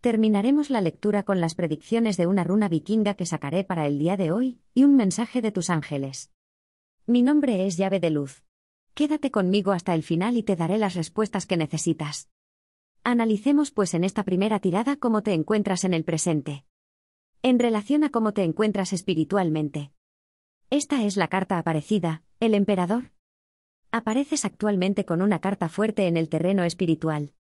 Terminaremos la lectura con las predicciones de una runa vikinga que sacaré para el día de hoy, y un mensaje de tus ángeles. Mi nombre es llave de luz. Quédate conmigo hasta el final y te daré las respuestas que necesitas. Analicemos pues en esta primera tirada cómo te encuentras en el presente. En relación a cómo te encuentras espiritualmente. Esta es la carta aparecida, el emperador. Apareces actualmente con una carta fuerte en el terreno espiritual.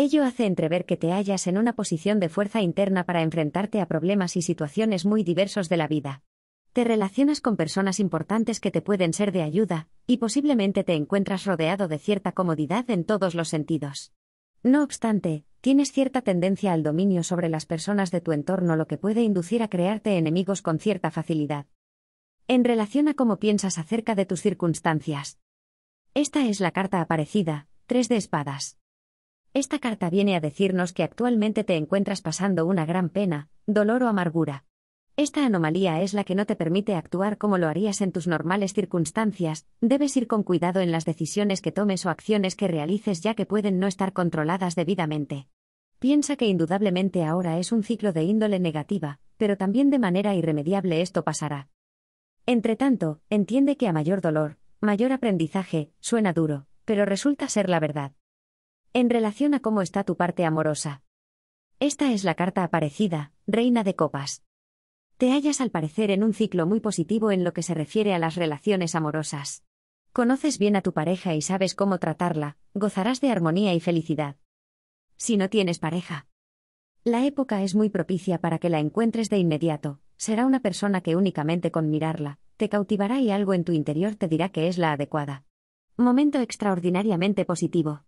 Ello hace entrever que te hallas en una posición de fuerza interna para enfrentarte a problemas y situaciones muy diversos de la vida. Te relacionas con personas importantes que te pueden ser de ayuda, y posiblemente te encuentras rodeado de cierta comodidad en todos los sentidos. No obstante, tienes cierta tendencia al dominio sobre las personas de tu entorno, lo que puede inducir a crearte enemigos con cierta facilidad. En relación a cómo piensas acerca de tus circunstancias. Esta es la carta aparecida, 3 de espadas. Esta carta viene a decirnos que actualmente te encuentras pasando una gran pena, dolor o amargura. Esta anomalía es la que no te permite actuar como lo harías en tus normales circunstancias, debes ir con cuidado en las decisiones que tomes o acciones que realices ya que pueden no estar controladas debidamente. Piensa que indudablemente ahora es un ciclo de índole negativa, pero también de manera irremediable esto pasará. Entretanto, entiende que a mayor dolor, mayor aprendizaje, suena duro, pero resulta ser la verdad en relación a cómo está tu parte amorosa. Esta es la carta aparecida, Reina de Copas. Te hallas al parecer en un ciclo muy positivo en lo que se refiere a las relaciones amorosas. Conoces bien a tu pareja y sabes cómo tratarla, gozarás de armonía y felicidad. Si no tienes pareja. La época es muy propicia para que la encuentres de inmediato, será una persona que únicamente con mirarla, te cautivará y algo en tu interior te dirá que es la adecuada. Momento extraordinariamente positivo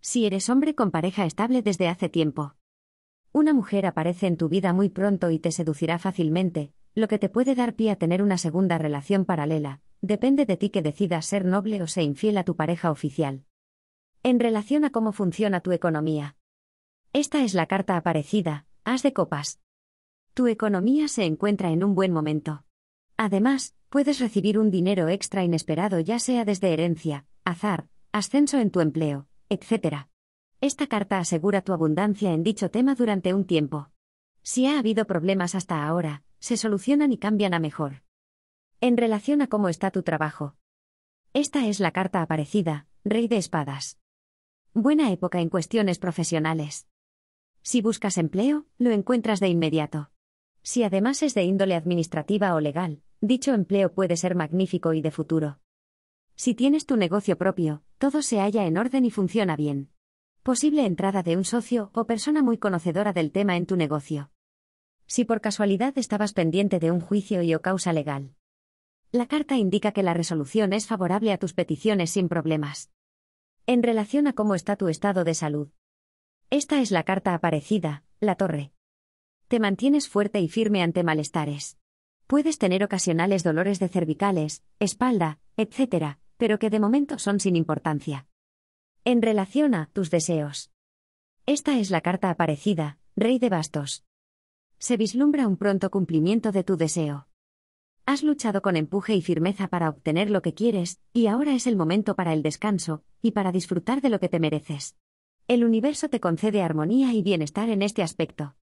si eres hombre con pareja estable desde hace tiempo. Una mujer aparece en tu vida muy pronto y te seducirá fácilmente, lo que te puede dar pie a tener una segunda relación paralela, depende de ti que decidas ser noble o ser infiel a tu pareja oficial. En relación a cómo funciona tu economía. Esta es la carta aparecida, haz de Copas. Tu economía se encuentra en un buen momento. Además, puedes recibir un dinero extra inesperado ya sea desde herencia, azar, ascenso en tu empleo, etc. Esta carta asegura tu abundancia en dicho tema durante un tiempo. Si ha habido problemas hasta ahora, se solucionan y cambian a mejor. En relación a cómo está tu trabajo. Esta es la carta aparecida, Rey de Espadas. Buena época en cuestiones profesionales. Si buscas empleo, lo encuentras de inmediato. Si además es de índole administrativa o legal, dicho empleo puede ser magnífico y de futuro. Si tienes tu negocio propio, todo se halla en orden y funciona bien. Posible entrada de un socio o persona muy conocedora del tema en tu negocio. Si por casualidad estabas pendiente de un juicio y o causa legal. La carta indica que la resolución es favorable a tus peticiones sin problemas. En relación a cómo está tu estado de salud. Esta es la carta aparecida, la torre. Te mantienes fuerte y firme ante malestares. Puedes tener ocasionales dolores de cervicales, espalda, etc., pero que de momento son sin importancia. En relación a tus deseos. Esta es la carta aparecida, Rey de Bastos. Se vislumbra un pronto cumplimiento de tu deseo. Has luchado con empuje y firmeza para obtener lo que quieres, y ahora es el momento para el descanso, y para disfrutar de lo que te mereces. El universo te concede armonía y bienestar en este aspecto.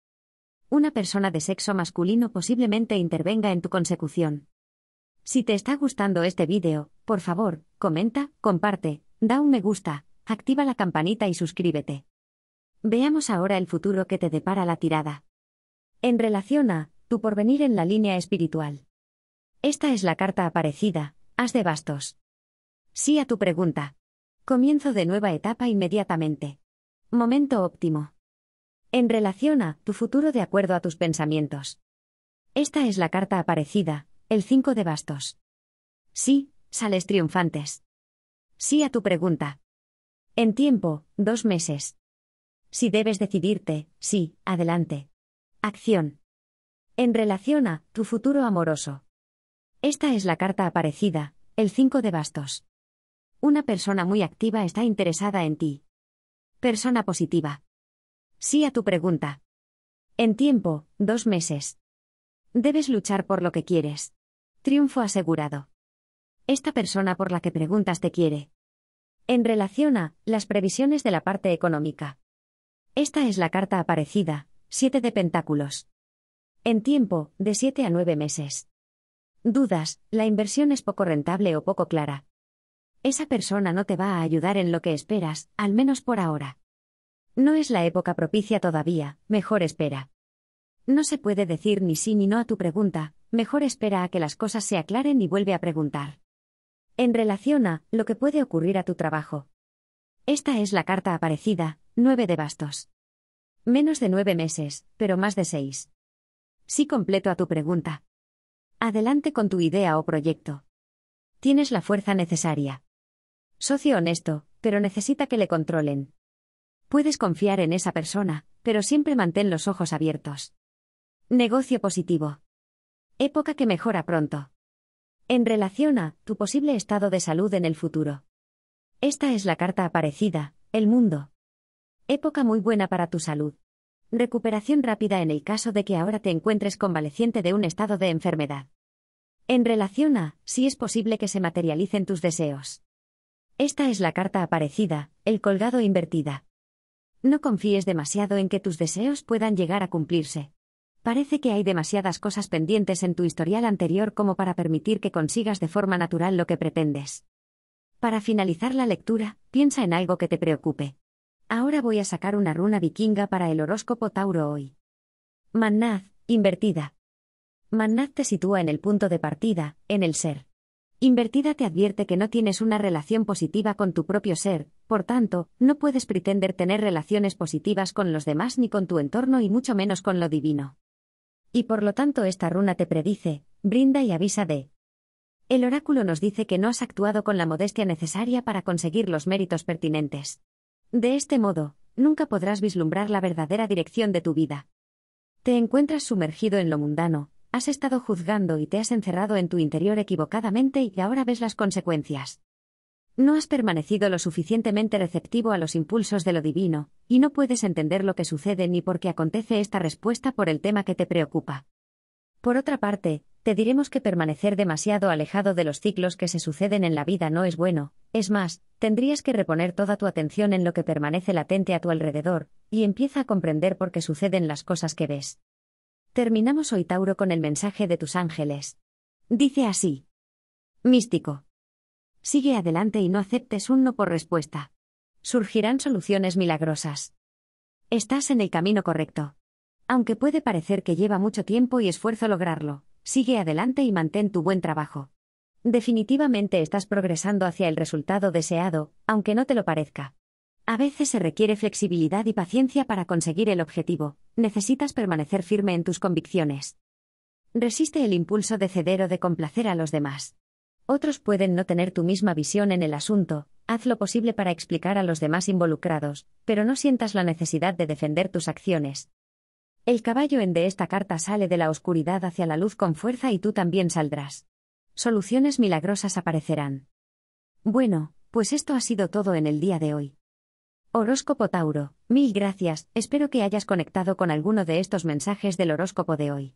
Una persona de sexo masculino posiblemente intervenga en tu consecución. Si te está gustando este vídeo, por favor, comenta, comparte, da un me gusta, activa la campanita y suscríbete. Veamos ahora el futuro que te depara la tirada. En relación a, tu porvenir en la línea espiritual. Esta es la carta aparecida, haz de bastos. Sí a tu pregunta. Comienzo de nueva etapa inmediatamente. Momento óptimo. En relación a tu futuro de acuerdo a tus pensamientos. Esta es la carta aparecida, el 5 de bastos. Sí, sales triunfantes. Sí a tu pregunta. En tiempo, dos meses. Si debes decidirte, sí, adelante. Acción. En relación a tu futuro amoroso. Esta es la carta aparecida, el 5 de bastos. Una persona muy activa está interesada en ti. Persona positiva. Sí a tu pregunta. En tiempo, dos meses. Debes luchar por lo que quieres. Triunfo asegurado. Esta persona por la que preguntas te quiere. En relación a las previsiones de la parte económica. Esta es la carta aparecida, siete de pentáculos. En tiempo, de 7 a 9 meses. Dudas, la inversión es poco rentable o poco clara. Esa persona no te va a ayudar en lo que esperas, al menos por ahora. No es la época propicia todavía, mejor espera. No se puede decir ni sí ni no a tu pregunta, mejor espera a que las cosas se aclaren y vuelve a preguntar. En relación a lo que puede ocurrir a tu trabajo. Esta es la carta aparecida, nueve de bastos. Menos de nueve meses, pero más de seis. Sí completo a tu pregunta. Adelante con tu idea o proyecto. Tienes la fuerza necesaria. Socio honesto, pero necesita que le controlen. Puedes confiar en esa persona, pero siempre mantén los ojos abiertos. Negocio positivo. Época que mejora pronto. En relación a tu posible estado de salud en el futuro. Esta es la carta aparecida, el mundo. Época muy buena para tu salud. Recuperación rápida en el caso de que ahora te encuentres convaleciente de un estado de enfermedad. En relación a, si es posible que se materialicen tus deseos. Esta es la carta aparecida, el colgado invertida. No confíes demasiado en que tus deseos puedan llegar a cumplirse. Parece que hay demasiadas cosas pendientes en tu historial anterior como para permitir que consigas de forma natural lo que pretendes. Para finalizar la lectura, piensa en algo que te preocupe. Ahora voy a sacar una runa vikinga para el horóscopo Tauro hoy. Mannaz, invertida. Mannaz te sitúa en el punto de partida, en el ser. Invertida te advierte que no tienes una relación positiva con tu propio ser, por tanto, no puedes pretender tener relaciones positivas con los demás ni con tu entorno y mucho menos con lo divino y por lo tanto esta runa te predice, brinda y avisa de. El oráculo nos dice que no has actuado con la modestia necesaria para conseguir los méritos pertinentes. De este modo, nunca podrás vislumbrar la verdadera dirección de tu vida. Te encuentras sumergido en lo mundano, has estado juzgando y te has encerrado en tu interior equivocadamente y ahora ves las consecuencias. No has permanecido lo suficientemente receptivo a los impulsos de lo divino, y no puedes entender lo que sucede ni por qué acontece esta respuesta por el tema que te preocupa. Por otra parte, te diremos que permanecer demasiado alejado de los ciclos que se suceden en la vida no es bueno, es más, tendrías que reponer toda tu atención en lo que permanece latente a tu alrededor, y empieza a comprender por qué suceden las cosas que ves. Terminamos hoy Tauro con el mensaje de tus ángeles. Dice así. Místico. Sigue adelante y no aceptes un no por respuesta. Surgirán soluciones milagrosas. Estás en el camino correcto. Aunque puede parecer que lleva mucho tiempo y esfuerzo lograrlo, sigue adelante y mantén tu buen trabajo. Definitivamente estás progresando hacia el resultado deseado, aunque no te lo parezca. A veces se requiere flexibilidad y paciencia para conseguir el objetivo, necesitas permanecer firme en tus convicciones. Resiste el impulso de ceder o de complacer a los demás. Otros pueden no tener tu misma visión en el asunto, haz lo posible para explicar a los demás involucrados, pero no sientas la necesidad de defender tus acciones. El caballo en de esta carta sale de la oscuridad hacia la luz con fuerza y tú también saldrás. Soluciones milagrosas aparecerán. Bueno, pues esto ha sido todo en el día de hoy. Horóscopo Tauro, mil gracias, espero que hayas conectado con alguno de estos mensajes del horóscopo de hoy.